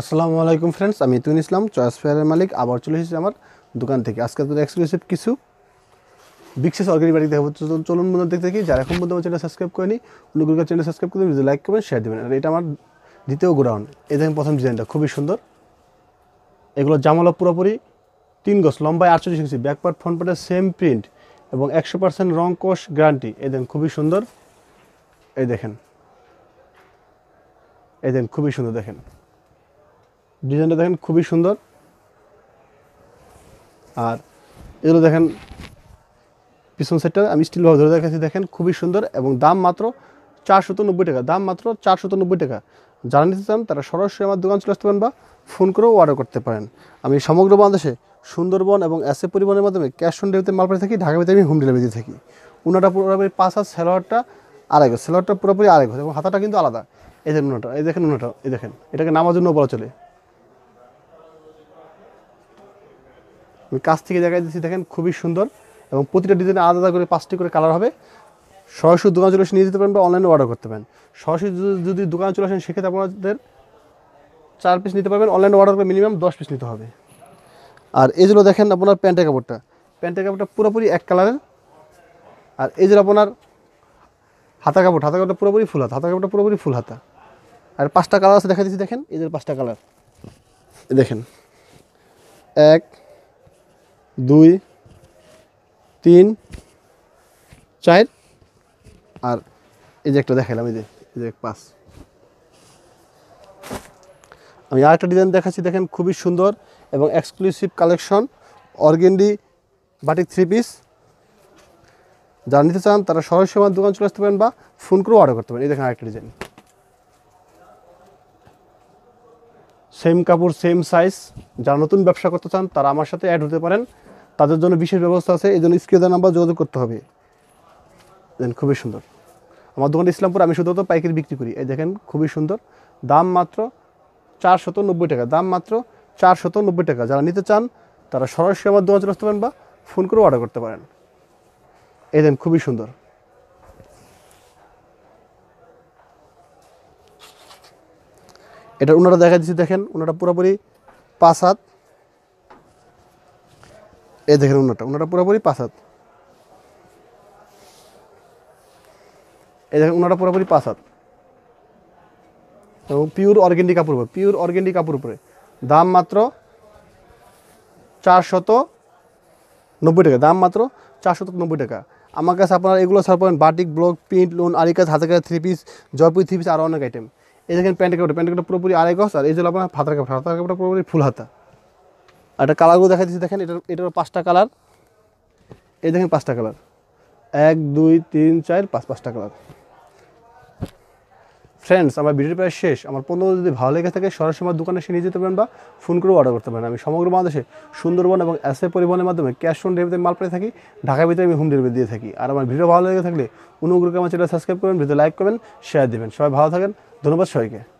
আসসালামু আলাইকুম ফ্রেন্ডস আমি তুন ইসলাম চয়েস ফেয়ারের মালিক আবার চলে এসেছি আমার দোকান থেকে আজকে তো এক্সক্লুসিভ কিছু বিকশেষ অর্গানিক বাড়ি দেখাবো চলুন বন্ধু দেখতে দেখি যারা এখন বন্ধু আমার চ্যানেল সাবস্ক্রাইব করেনি অনুগ্রহ চ্যানেল সাবস্ক্রাইব করে ভিডিও লাইক করবেন শেয়ার দেবেন আর এটা আমার দ্বিতীয় গোডাউন এই দেখেন প্রথম ডিজাইনটা খুবই সুন্দর এগুলো জামালো পুরোপুরি তিন গজ লম্বায় আটচল্লিশ ইঞ্চি ব্যাকপার্ট ফ্রন্ট পার্টের সেম প্রিন্ট এবং একশো পার্সেন্ট রং কোষ গ্যারান্টি এই দেখেন খুবই সুন্দর এই দেখেন এই দেখেন খুবই সুন্দর দেখেন ডিজাইনটা দেখেন খুবই সুন্দর আর এগুলো দেখেন পিছন সেটটা আমি স্টিলভাবে ধরে দেখাচ্ছি দেখেন খুবই সুন্দর এবং দাম মাত্র চারশত নব্বই টাকা দাম মাত্র চারশত নব্বই টাকা যারা নিতে চান তারা সরাসরি আমার দোকান চলে আসতে পারেন বা ফোন করেও অর্ডার করতে পারেন আমি সমগ্র বাংলাদেশে সুন্দরবন এবং এসএ পরিবহনের মাধ্যমে ক্যাশ অন ডেলিভারিতে মাল থাকি ঢাকা বেতে আমি হোম ডেলিভারি দিয়ে থাকি উনাটা পুরোপুরি পাঁচ হাজার স্যালোয়ারটা আড়াই ঘর স্যালোয়ারটা পুরোপুরি আড়াই ঘর এবং হাতাটা কিন্তু আলাদা এই দেখেন উনাটা এই দেখেন উনাটা এই দেখেন এটাকে নামার জন্য বলা চলে আমি কাছ থেকে দেখাই দিচ্ছি দেখেন খুবই সুন্দর এবং প্রতিটা ডিজাইনে আলাদা করে পাঁচটি করে কালার হবে সরাসরি দোকান চলে এসে নিয়ে যেতে পারেন বা অনলাইনে অর্ডার করতে পারেন সরাসরি যদি দোকানে চলে আসেন সেক্ষেত্রে আপনাদের চার পিস নিতে পারবেন অনলাইনে অর্ডার করে মিনিমাম দশ পিস নিতে হবে আর এই জন্য দেখেন আপনার প্যান্টের কাপড়টা প্যান্টের কাপড়টা পুরোপুরি এক কালারের আর এই যে আপনার হাতা কাপড় হাতা কাপড়টা পুরোপুরি ফুল হাতা হাতা কাপড়টা পুরোপুরি ফুল হাতা আর পাঁচটা কালার আছে দেখা দিচ্ছি দেখেন এই যে পাঁচটা কালার দেখেন এক দুই তিন চার আর এই যে একটা দেখাইলাম এই যে এই যে পাঁচ আমি আরেকটা ডিজাইন দেখাচ্ছি দেখেন খুবই সুন্দর এবং exclusive collection organdy batik three piece যারা নিতে চান তারা সরাসরি আমার দোকান চলে আসতে পারেন বা ফোন করেও অর্ডার করতে পারেন এই দেখেন আরেকটা ডিজাইন সেম কাপড় সেম সাইজ যারা নতুন ব্যবসা করতে চান তারা আমার সাথে অ্যাড হতে পারেন তাদের জন্য বিশেষ ব্যবস্থা আছে এই জন্য স্ক্রিয় নাম্বার যোগাযোগ করতে হবে দেন খুবই সুন্দর আমার দোকান ইসলামপুর আমি তো পাইকারি বিক্রি করি এই দেখেন খুবই সুন্দর দাম মাত্র চারশত নব্বই টাকা দাম মাত্র চারশত নব্বই টাকা যারা নিতে চান তারা সরাসরি আমার দোকান চলে আসতে পারেন বা ফোন করেও অর্ডার করতে পারেন এই দেন খুবই সুন্দর এটা ওনারা দেখা দিচ্ছি দেখেন ওনারা পুরোপুরি পাঁচ হাত এই দেখেন ওনাটা ওনাটা পুরোপুরি পাঁচ হাত এই দেখেন ওনাটা পুরোপুরি পাঁচ হাত এবং পিওর অর্গেন্ডি কাপড় উপরে পিওর অর্গেন্ডি কাপড় উপরে দাম মাত্র চারশত নব্বই টাকা দাম মাত্র চারশত নব্বই টাকা আমার কাছে আপনারা এগুলো সার পাবেন বাটিক ব্লক প্রিন্ট লোন আড়াই কাজ হাতে কাজ three piece Jaipur three piece আরও অনেক আইটেম এই দেখেন প্যান্টের কাপড় প্যান্টের কাপড় পুরোপুরি আড়াই গজ আর এই জন্য আপনার ফাতার কাপড় হাতার কাপড়টা পুরোপুরি ফুল হাতা একটা কালারগুলো দেখা দিচ্ছি দেখেন এটার এটার পাঁচটা কালার এই দেখেন পাঁচটা কালার এক দুই তিন চার পাঁচ পাঁচটা কালার ফ্রেন্ডস আমার ভিডিও প্রায় শেষ আমার পণ্য যদি ভালো লেগে থাকে সরাসরি আমার দোকানে এসে নিয়ে যেতে পারেন বা ফোন করে অর্ডার করতে পারেন আমি সমগ্র বাংলাদেশে সুন্দরবন এবং অ্যাসে পরিবহনের মাধ্যমে ক্যাশ অন ডেলিভারিতে মাল পেয়ে থাকি ঢাকার ভিতরে আমি হোম ডেলিভারি দিয়ে থাকি আর আমার ভিডিও ভালো লেগে থাকলে অনুগ্রহ আমার চ্যানেল সাবস্ক্রাইব করবেন ভিডিও লাইক করবেন শেয়ার দেবেন সবাই ভালো থাকেন ধন্যবাদ সবাইকে